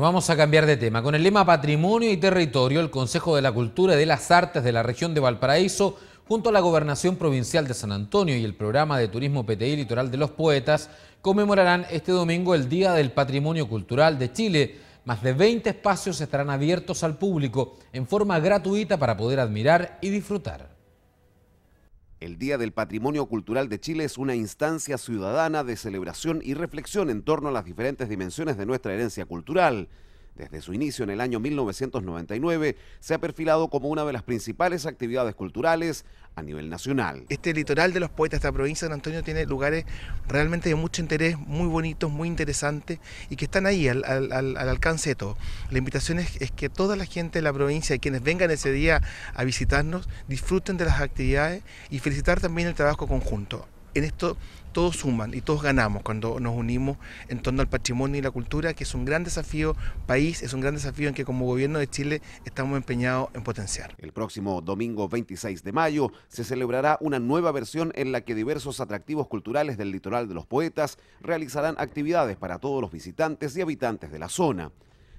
vamos a cambiar de tema. Con el lema Patrimonio y Territorio, el Consejo de la Cultura y de las Artes de la región de Valparaíso, junto a la Gobernación Provincial de San Antonio y el programa de turismo PTI Litoral de los Poetas, conmemorarán este domingo el Día del Patrimonio Cultural de Chile. Más de 20 espacios estarán abiertos al público en forma gratuita para poder admirar y disfrutar. El Día del Patrimonio Cultural de Chile es una instancia ciudadana de celebración y reflexión en torno a las diferentes dimensiones de nuestra herencia cultural desde su inicio en el año 1999, se ha perfilado como una de las principales actividades culturales a nivel nacional. Este litoral de los poetas, de esta provincia de San Antonio, tiene lugares realmente de mucho interés, muy bonitos, muy interesantes y que están ahí al, al, alcance de todo. La invitación es, que toda la gente de la provincia y quienes vengan ese día a visitarnos disfruten de las actividades y felicitar también el trabajo conjunto en esto todos suman y todos ganamos cuando nos unimos en torno al patrimonio y la cultura, que es un gran desafío país, es un gran desafío en que como gobierno de Chile estamos empeñados en potenciar. El próximo domingo 26 de mayo se celebrará una nueva versión en la que diversos atractivos culturales del litoral de los poetas realizarán actividades para todos los visitantes y habitantes de la zona.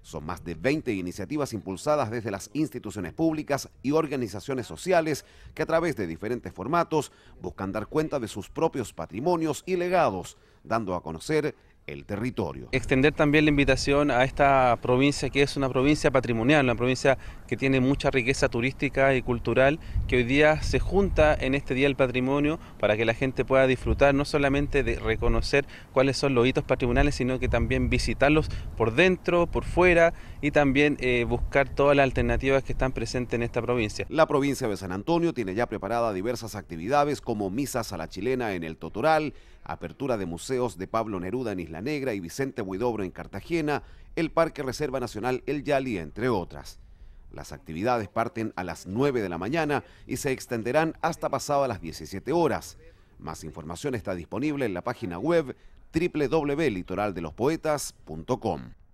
Son más de 20 iniciativas impulsadas desde las instituciones públicas y organizaciones sociales que a través de diferentes formatos buscan dar cuenta de sus propios patrimonios y legados, dando a conocer el territorio. Extender también la invitación a esta provincia que es una provincia patrimonial, una provincia que tiene mucha riqueza turística y cultural, que hoy día se junta en este Día del Patrimonio para que la gente pueda disfrutar no solamente de reconocer cuáles son los hitos patrimoniales, sino que también visitarlos por dentro, por fuera y también eh, buscar todas las alternativas que están presentes en esta provincia. La provincia de San Antonio tiene ya preparada diversas actividades como misas a la chilena en el Totoral, apertura de museos de Pablo Neruda en Isla la Negra y Vicente Buidobro en Cartagena, el Parque Reserva Nacional El Yali, entre otras. Las actividades parten a las 9 de la mañana y se extenderán hasta pasado a las 17 horas. Más información está disponible en la página web www.litoraldelospoetas.com.